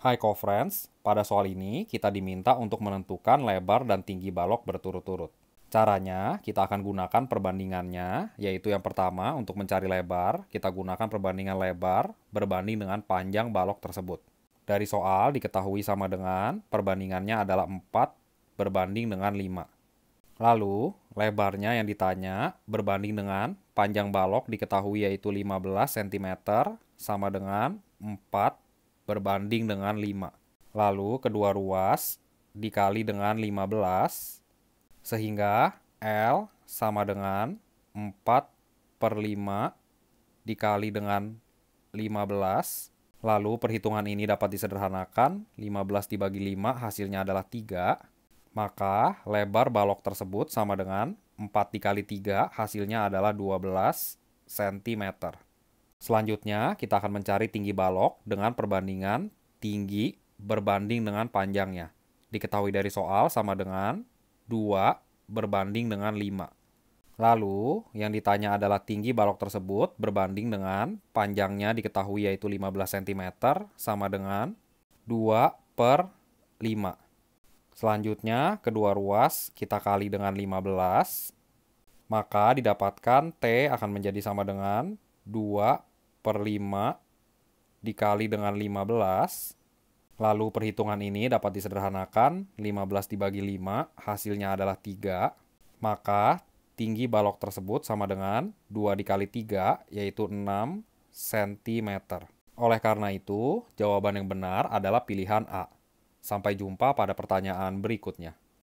Hai co-friends, pada soal ini kita diminta untuk menentukan lebar dan tinggi balok berturut-turut. Caranya, kita akan gunakan perbandingannya, yaitu yang pertama untuk mencari lebar, kita gunakan perbandingan lebar berbanding dengan panjang balok tersebut. Dari soal diketahui sama dengan perbandingannya adalah 4 berbanding dengan 5. Lalu, lebarnya yang ditanya berbanding dengan panjang balok diketahui yaitu 15 cm sama dengan 4 berbanding dengan 5. Lalu kedua ruas dikali dengan 15 sehingga L sama dengan 4 per 5 dikali dengan 15. Lalu perhitungan ini dapat disederhanakan, 15 dibagi 5 hasilnya adalah 3. Maka lebar balok tersebut sama dengan 4 dikali 3 hasilnya adalah 12 cm. Selanjutnya, kita akan mencari tinggi balok dengan perbandingan tinggi berbanding dengan panjangnya. Diketahui dari soal sama dengan 2 berbanding dengan 5. Lalu, yang ditanya adalah tinggi balok tersebut berbanding dengan panjangnya diketahui yaitu 15 cm sama dengan 2 per 5. Selanjutnya, kedua ruas kita kali dengan 15, maka didapatkan T akan menjadi sama dengan 2 per 5 dikali dengan 15. Lalu perhitungan ini dapat disederhanakan, 15 dibagi 5 hasilnya adalah 3. Maka tinggi balok tersebut sama dengan 2 dikali 3 yaitu 6 cm. Oleh karena itu, jawaban yang benar adalah pilihan A. Sampai jumpa pada pertanyaan berikutnya.